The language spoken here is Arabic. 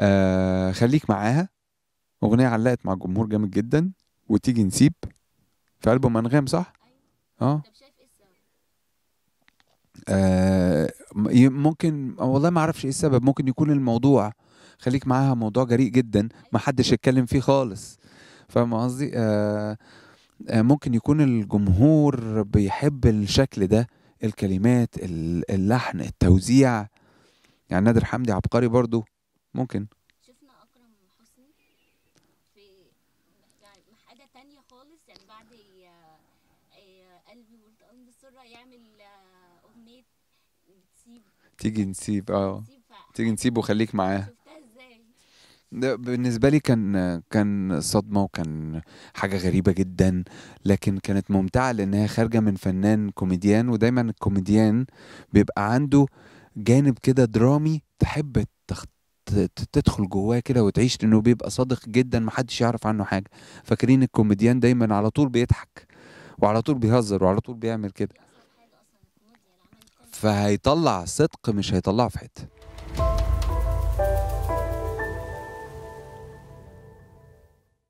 آه خليك معاها اغنيه علقت مع الجمهور جامد جدا وتيجي نسيب في البوم انغام صح أيوة. اه إيه آه ممكن والله ما اعرفش ايه السبب ممكن يكون الموضوع خليك معاها موضوع جريء جدا أيوة. ما حدش اتكلم فيه خالص فاهم قصدي آه آه ممكن يكون الجمهور بيحب الشكل ده الكلمات اللحن التوزيع يعني نادر حمدي عبقري برضو ممكن شفنا اكرم حسني في يعني حاجه تانية خالص يعني بعد آه، قلبي والتقام بالسرة يعمل آه، اغنيه نسيب تيجي نسيب اه تيجي نسيب وخليك معاها ده بالنسبة لي كان كان صدمة وكان حاجة غريبة جدا لكن كانت ممتعة لأنها خارجة من فنان كوميديان ودايما الكوميديان بيبقى عنده جانب كده درامي تحب تدخل جواه كده وتعيش لانه بيبقى صادق جدا محدش يعرف عنه حاجه فاكرين الكوميديان دايما على طول بيضحك وعلى طول بيهزر وعلى طول بيعمل كده فهيطلع صدق مش هيطلعه في حته